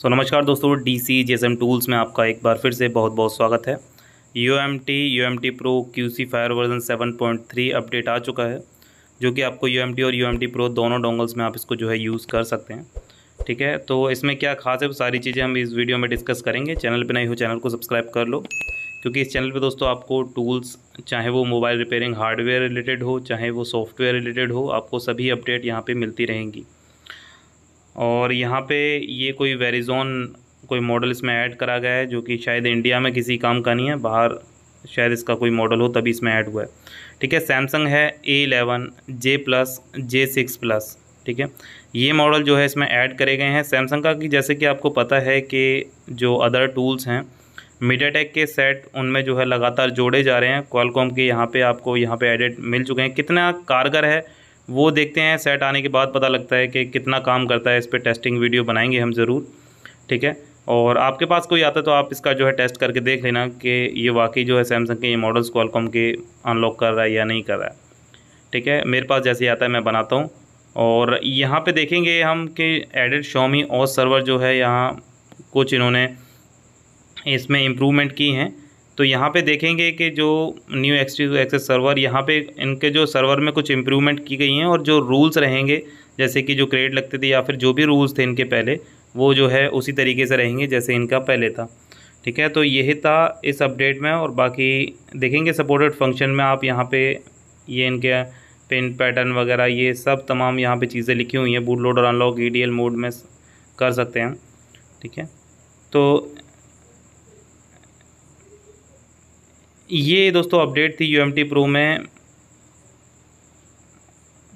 सो so, नमस्कार दोस्तों D C J M tools में आपका एक बार फिर से बहुत बहुत स्वागत है U M T U M T pro Q C fire version seven point three update आ चुका है जो कि आपको यू एम टी और यू एम टी प्रो दोनों डोंगल्स में आप इसको जो है यूज़ कर सकते हैं ठीक है तो इसमें क्या खास है वो सारी चीज़ें हम इस वीडियो में डिस्कस करेंगे चैनल पर नहीं हो चैनल को सब्सक्राइब कर लो क्योंकि इस चैनल पर दोस्तों आपको टूल्स चाहे वो मोबाइल रिपेयरिंग हार्डवेयर रिलेटेड हो चाहे वो सॉफ्टवेयर रिलेटेड हो आपको सभी अपडेट यहाँ पर मिलती रहेंगी और यहाँ पे ये कोई वेरिजोन कोई मॉडल इसमें ऐड करा गया है जो कि शायद इंडिया में किसी काम का नहीं है बाहर शायद इसका कोई मॉडल हो तभी इसमें ऐड हुआ है ठीक है सैमसंग है A eleven J plus J six plus ठीक है ये मॉडल जो है इसमें ऐड करे गए हैं सैमसंग का कि जैसे कि आपको पता है कि जो अदर टूल्स हैं मीडिया के सेट उनमें जो है लगातार जोड़े जा रहे हैं क्वालकॉम के यहाँ पे आपको यहाँ पे एडिट मिल चुके हैं कितना कारगर है वो देखते हैं सेट आने के बाद पता लगता है कि कितना काम करता है इस पर टेस्टिंग वीडियो बनाएंगे हम ज़रूर ठीक है और आपके पास कोई आता है तो आप इसका जो है टेस्ट करके देख लेना कि ये वाकई जो है सैमसंग के ये मॉडल्स क्वालकॉम के अनलॉक कर रहा है या नहीं कर रहा है ठीक है मेरे पास जैसे आता है मैं बनाता हूँ और यहाँ पे देखेंगे हम कि एडिड शॉमी और सर्वर जो है यहाँ कुछ इन्होंने इसमें इम्प्रूवमेंट की हैं तो यहाँ पे देखेंगे कि जो न्यू एक्सपीज एक्सेस सर्वर यहाँ पे इनके जो सर्वर में कुछ इम्प्रूवमेंट की गई हैं और जो रूल्स रहेंगे जैसे कि जो क्रेड लगते थे या फिर जो भी रूल्स थे इनके पहले वो जो है उसी तरीके से रहेंगे जैसे इनका पहले था ठीक है तो यही था इस अपडेट में और बाकी देखेंगे सपोर्टेड फंक्शन में आप यहाँ पे ये इनके पिन पैटर्न वगैरह ये सब तमाम यहाँ पे चीज़ें लिखी हुई हैं बूट लोड और अनलॉक ई मोड में कर सकते हैं ठीक है तो ये दोस्तों अपडेट थी यू एम टी प्रो में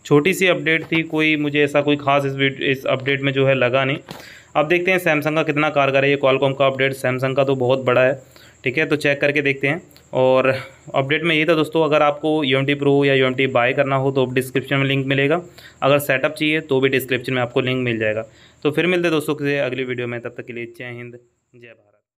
छोटी सी अपडेट थी कोई मुझे ऐसा कोई खास इस इस अपडेट में जो है लगा नहीं अब देखते हैं सैमसंग का कितना कारगर है ये कॉलकॉम का अपडेट सैमसंग का तो बहुत बड़ा है ठीक है तो चेक करके देखते हैं और अपडेट में ये था दोस्तों अगर आपको यू एम प्रो या यू एम बाय करना हो तो डिस्क्रिप्शन में लिंक मिलेगा अगर सेटअप चाहिए तो भी डिस्क्रिप्शन में आपको लिंक मिल जाएगा तो फिर मिलते दोस्तों किसी अगली वीडियो में तब तक के लिए जय हिंद जय भारत